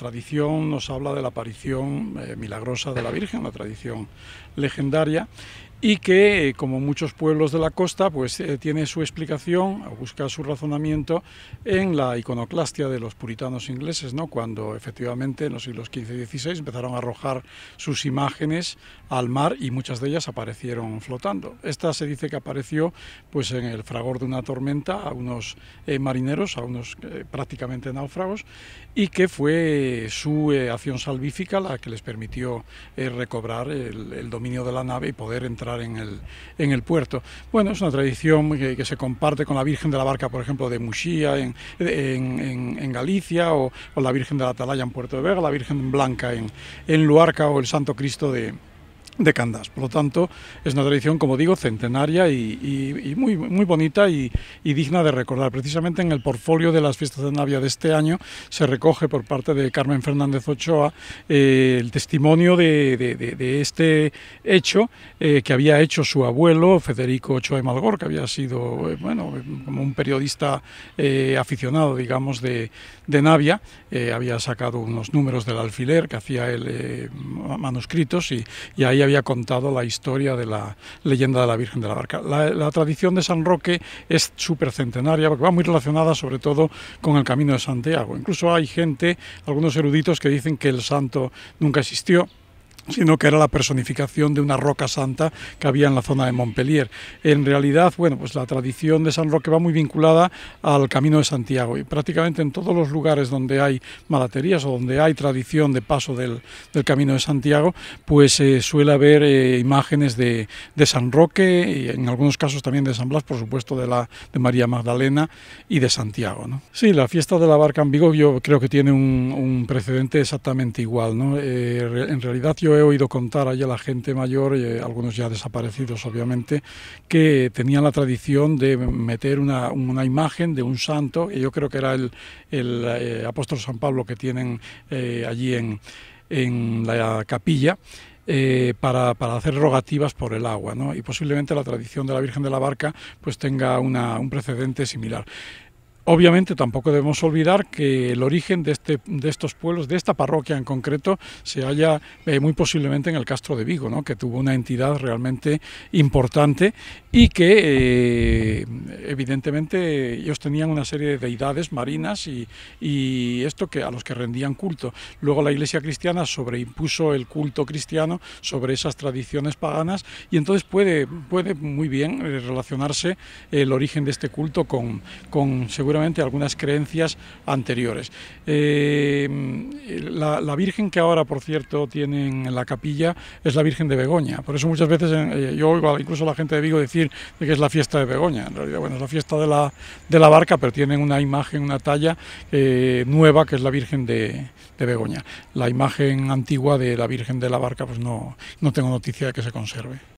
La tradición nos habla de la aparición eh, milagrosa de la Virgen, la tradición legendaria, y que, eh, como muchos pueblos de la costa, pues eh, tiene su explicación, busca su razonamiento en la iconoclastia de los puritanos ingleses, ¿no? cuando efectivamente en los siglos XV y XVI empezaron a arrojar sus imágenes al mar y muchas de ellas aparecieron flotando. Esta se dice que apareció pues, en el fragor de una tormenta a unos eh, marineros, a unos prácticamente náufragos, y que fue su acción salvífica la que les permitió recobrar el, el dominio de la nave y poder entrar en el, en el puerto. Bueno, es una tradición que, se comparte con la Virgen de la Barca, por ejemplo, de Muxía en, Galicia, o, o, la Virgen de la Atalaya en Puerto de Vega, la Virgen Blanca en, en Luarca o el Santo Cristo de, de Candás. Por lo tanto, es una tradición, como digo, centenaria y, muy, muy bonita y, digna de recordar. Precisamente en el portfolio de las fiestas de Navia de este año se recoge por parte de Carmen Fernández Ochoa eh, el testimonio de, este hecho eh, que había hecho su abuelo, Federico Ochoa de Malgor, que había sido, eh, bueno, como un periodista aficionado, digamos, de, Navia. había sacado unos números del alfiler que hacía él manuscritos y, y ahí había contado la historia de la leyenda de la Virgen de la Barca. La, tradición de San Roque es supercentenaria porque va muy relacionada sobre todo con el Camino de Santiago. Incluso hay gente, algunos eruditos que dicen que el santo nunca existió, sino que era la personificación de una roca santa que había en la zona de Montpellier. En realidad, bueno, pues la tradición de San Roque va muy vinculada al Camino de Santiago y prácticamente en todos los lugares donde hay malaterías o donde hay tradición de paso del, Camino de Santiago, pues eh, suele haber eh, imágenes de, de, San Roque y en algunos casos también de San Blas, por supuesto de, la, de María Magdalena y de Santiago. ¿no? Sí, la fiesta de la barca en Vigo yo creo que tiene un, precedente exactamente igual. ¿no? Eh, en realidad yo he oído contar allí a la gente mayor, eh, algunos ya desaparecidos obviamente, que tenían la tradición de meter una, imagen de un santo, y yo creo que era el, eh, apóstol San Pablo que tienen eh, allí en, la capilla. para, hacer rogativas por el agua, y posiblemente la tradición de la Virgen de la Barca pues tenga un precedente similar. Obviamente tampoco debemos olvidar que el origen de, este, de estos pueblos, de esta parroquia en concreto, se halla eh, muy posiblemente en el Castro de Vigo, ¿no? que tuvo una entidad realmente importante y que eh, evidentemente ellos tenían una serie de deidades marinas y, esto que, a los que rendían culto. Luego la Iglesia cristiana sobreimpuso el culto cristiano sobre esas tradiciones paganas y entonces puede, puede muy bien eh, relacionarse el origen de este culto con, con seguramente algunas creencias anteriores. Eh, la, Virgen que ahora, por cierto, tienen en la capilla es la Virgen de Begoña. Por eso muchas veces eh, yo oigo incluso a la gente de Vigo decir de que es la fiesta de Begoña. En realidad, bueno, es la fiesta de la, de la barca, pero tienen una imagen, una talla eh, nueva que es la Virgen de, Begoña. La imagen antigua de la Virgen de la barca, pues no, no tengo noticia de que se conserve.